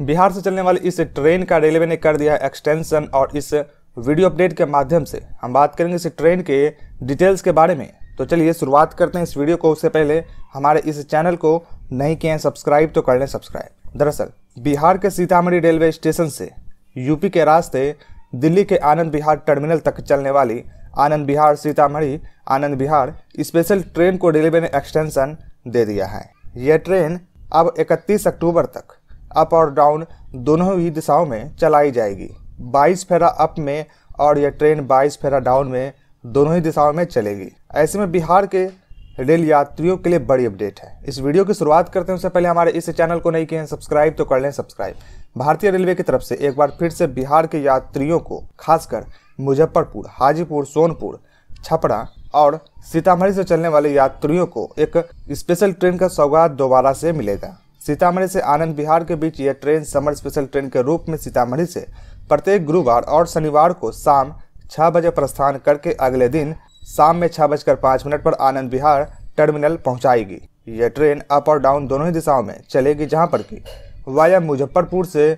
बिहार से चलने वाली इस ट्रेन का रेलवे ने कर दिया है एक्सटेंशन और इस वीडियो अपडेट के माध्यम से हम बात करेंगे इस ट्रेन के डिटेल्स के बारे में तो चलिए शुरुआत करते हैं इस वीडियो को उससे पहले हमारे इस चैनल को नहीं किए हैं सब्सक्राइब तो कर लें सब्सक्राइब दरअसल बिहार के सीतामढ़ी रेलवे स्टेशन से यूपी के रास्ते दिल्ली के आनंद बिहार टर्मिनल तक चलने वाली आनंद बिहार सीतामढ़ी आनंद बिहार स्पेशल ट्रेन को रेलवे ने एक्सटेंशन दे दिया है यह ट्रेन अब 31 अक्टूबर तक अप और डाउन दोनों ही दिशाओं में चलाई जाएगी बाईस फेरा अप में और यह ट्रेन बाईस फेरा डाउन में दोनों ही दिशाओं में चलेगी ऐसे में बिहार के रेल यात्रियों के लिए बड़ी अपडेट है इस वीडियो की शुरुआत करते हैं उससे पहले हमारे इस चैनल को नहीं किए हैं सब्सक्राइब तो कर लें सब्सक्राइब भारतीय रेलवे की तरफ से एक बार फिर से बिहार के यात्रियों को खासकर मुजफ्फरपुर हाजीपुर सोनपुर छपरा और सीतामढ़ी से चलने वाले यात्रियों को एक स्पेशल ट्रेन का सौगात दोबारा से मिलेगा सीतामढ़ी से आनंद बिहार के बीच यह ट्रेन समर स्पेशल ट्रेन के रूप में सीतामढ़ी से प्रत्येक गुरुवार और शनिवार को शाम छः बजे प्रस्थान करके अगले दिन शाम में छः बजकर पाँच मिनट पर आनंद बिहार टर्मिनल पहुंचाएगी यह ट्रेन अप और डाउन दोनों ही दिशाओं में चलेगी जहां पर कि वाया मुजफ्फरपुर से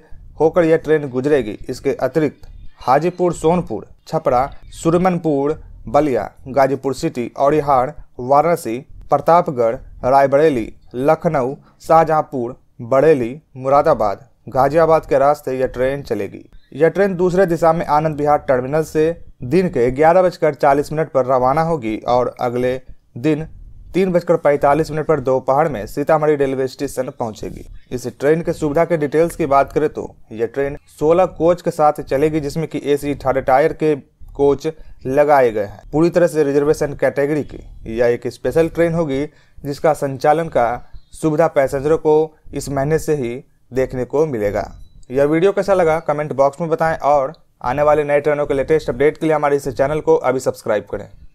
होकर यह ट्रेन गुजरेगी इसके अतिरिक्त हाजीपुर सोनपुर छपरा सुरमनपुर बलिया गाजीपुर सिटी और वाराणसी प्रतापगढ़ रायबरेली लखनऊ शाहजहाँपुर बरेली मुरादाबाद गाजियाबाद के रास्ते यह ट्रेन चलेगी यह ट्रेन दूसरे दिशा में आनंद विहार टर्मिनल से दिन के ग्यारह बजकर चालीस मिनट पर रवाना होगी और अगले दिन तीन बजकर पैंतालीस मिनट पर दोपहर में सीतामढ़ी रेलवे स्टेशन पहुंचेगी इस ट्रेन के सुविधा के डिटेल्स की बात करें तो यह ट्रेन 16 कोच के साथ चलेगी जिसमें कि एसी थर्ड टायर के कोच लगाए गए हैं पूरी तरह से रिजर्वेशन कैटेगरी की यह एक स्पेशल ट्रेन होगी जिसका संचालन का सुविधा पैसेंजरों को इस महीने से ही देखने को मिलेगा यह वीडियो कैसा लगा कमेंट बॉक्स में बताएं और आने वाले नए ट्रेनों के लेटेस्ट अपडेट के लिए हमारे इस चैनल को अभी सब्सक्राइब करें